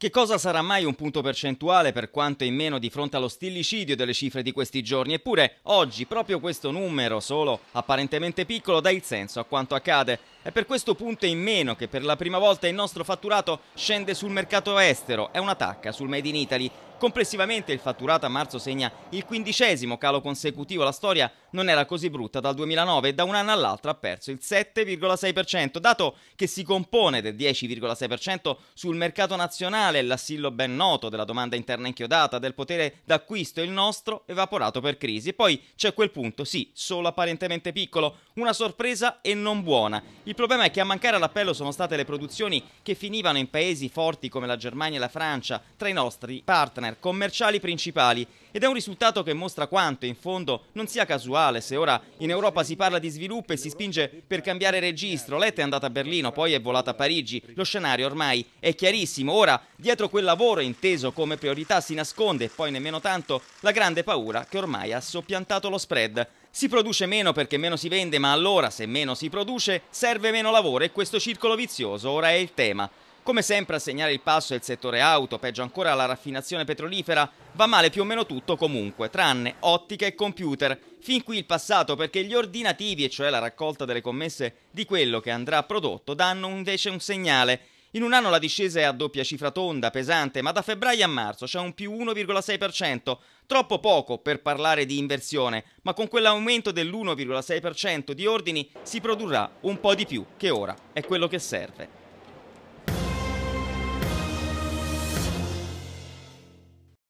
Che cosa sarà mai un punto percentuale per quanto in meno di fronte allo stillicidio delle cifre di questi giorni? Eppure oggi proprio questo numero, solo apparentemente piccolo, dà il senso a quanto accade. È per questo punto in meno che per la prima volta il nostro fatturato scende sul mercato estero, è un'attacca sul Made in Italy. Complessivamente il fatturato a marzo segna il quindicesimo calo consecutivo, la storia non era così brutta dal 2009 e da un anno all'altro ha perso il 7,6%, dato che si compone del 10,6% sul mercato nazionale, l'assillo ben noto della domanda interna inchiodata, del potere d'acquisto, il nostro evaporato per crisi. E poi c'è quel punto, sì, solo apparentemente piccolo, una sorpresa e non buona. Il problema è che a mancare all'appello sono state le produzioni che finivano in paesi forti come la Germania e la Francia, tra i nostri partner commerciali principali ed è un risultato che mostra quanto, in fondo, non sia casuale se ora in Europa si parla di sviluppo e si spinge per cambiare registro. Letta è andata a Berlino, poi è volata a Parigi. Lo scenario ormai è chiarissimo. Ora, dietro quel lavoro inteso come priorità, si nasconde, e poi nemmeno tanto, la grande paura che ormai ha soppiantato lo spread. Si produce meno perché meno si vende, ma allora, se meno si produce, serve meno lavoro e questo circolo vizioso ora è il tema. Come sempre a segnare il passo è il settore auto, peggio ancora la raffinazione petrolifera, va male più o meno tutto comunque, tranne ottica e computer. Fin qui il passato perché gli ordinativi, e cioè la raccolta delle commesse di quello che andrà prodotto, danno invece un segnale. In un anno la discesa è a doppia cifra tonda, pesante, ma da febbraio a marzo c'è un più 1,6%, troppo poco per parlare di inversione, ma con quell'aumento dell'1,6% di ordini si produrrà un po' di più che ora è quello che serve.